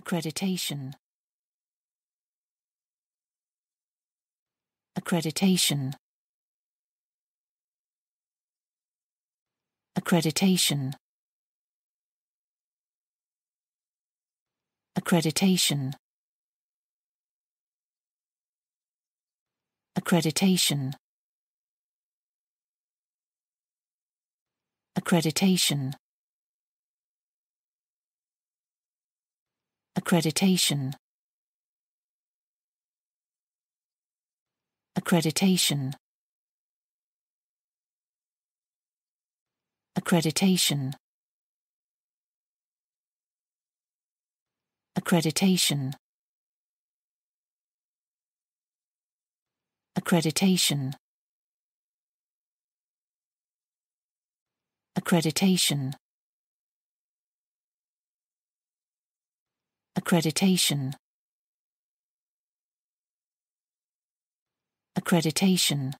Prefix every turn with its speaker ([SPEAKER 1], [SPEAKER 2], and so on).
[SPEAKER 1] Accreditation. Accreditation. Accreditation. Accreditation. Accreditation. Accreditation. Accreditation. Accreditation. Accreditation. Accreditation. Accreditation. Accreditation. Accreditation. Accreditation.